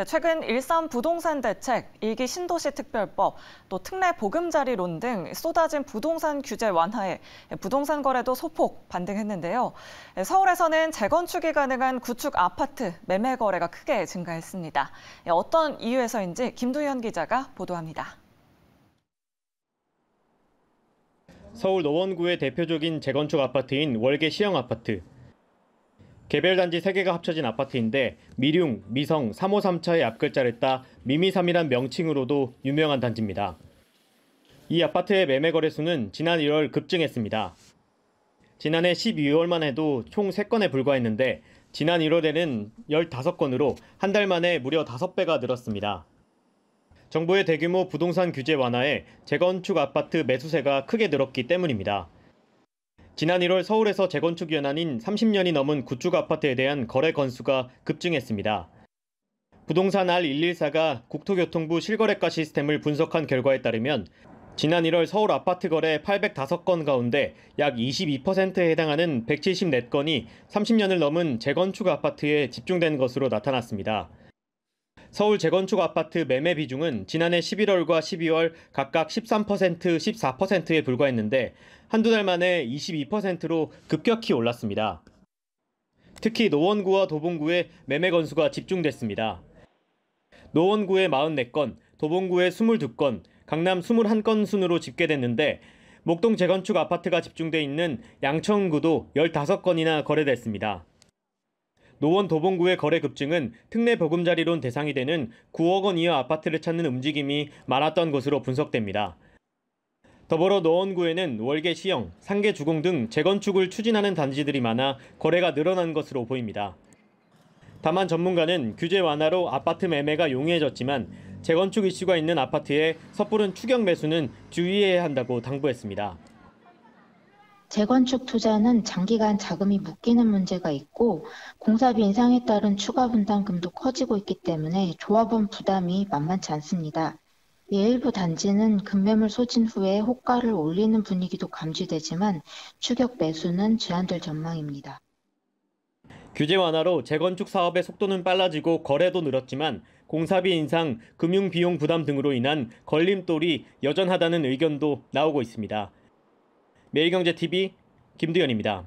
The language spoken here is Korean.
네, 최근 일산 부동산 대책, 일기 신도시 특별법, 또 특례 보금자리론 등 쏟아진 부동산 규제 완화에 부동산 거래도 소폭 반등했는데요. 네, 서울에서는 재건축이 가능한 구축 아파트 매매 거래가 크게 증가했습니다. 네, 어떤 이유에서인지 김두현 기자가 보도합니다. 서울 노원구의 대표적인 재건축 아파트인 월계 시형 아파트. 개별 단지 3개가 합쳐진 아파트인데 미륭, 미성, 3호3차의 앞글자를 따 미미삼이란 명칭으로도 유명한 단지입니다. 이 아파트의 매매 거래수는 지난 1월 급증했습니다. 지난해 12월만 해도 총 3건에 불과했는데 지난 1월에는 15건으로 한 달 만에 무려 5배가 늘었습니다. 정부의 대규모 부동산 규제 완화에 재건축 아파트 매수세가 크게 늘었기 때문입니다. 지난 1월 서울에서 재건축 연한인 30년이 넘은 구축 아파트에 대한 거래 건수가 급증했습니다. 부동산 R114가 국토교통부 실거래가 시스템을 분석한 결과에 따르면 지난 1월 서울 아파트 거래 805건 가운데 약 22%에 해당하는 174건이 30년을 넘은 재건축 아파트에 집중된 것으로 나타났습니다. 서울 재건축 아파트 매매 비중은 지난해 11월과 12월 각각 13%, 14%에 불과했는데 한두 달 만에 22%로 급격히 올랐습니다. 특히 노원구와 도봉구에 매매 건수가 집중됐습니다. 노원구의 44건, 도봉구의 22건, 강남 21건 순으로 집계됐는데 목동 재건축 아파트가 집중돼 있는 양천구도 15건이나 거래됐습니다. 노원 도봉구의 거래 급증은 특례 보금자리론 대상이 되는 9억 원 이하 아파트를 찾는 움직임이 많았던 것으로 분석됩니다. 더불어 노원구에는 월계 시형, 상계 주공 등 재건축을 추진하는 단지들이 많아 거래가 늘어난 것으로 보입니다. 다만 전문가는 규제 완화로 아파트 매매가 용이해졌지만 재건축 이슈가 있는 아파트에 섣부른 추격 매수는 주의해야 한다고 당부했습니다. 재건축 투자는 장기간 자금이 묶이는 문제가 있고 공사비 인상에 따른 추가 분담금도 커지고 있기 때문에 조합원 부담이 만만치 않습니다. 일부 단지는 급매물 소진 후에 호가를 올리는 분위기도 감지되지만 추격 매수는 제한될 전망입니다. 규제 완화로 재건축 사업의 속도는 빨라지고 거래도 늘었지만 공사비 인상, 금융 비용 부담 등으로 인한 걸림돌이 여전하다는 의견도 나오고 있습니다. 매일경제TV 김두현입니다.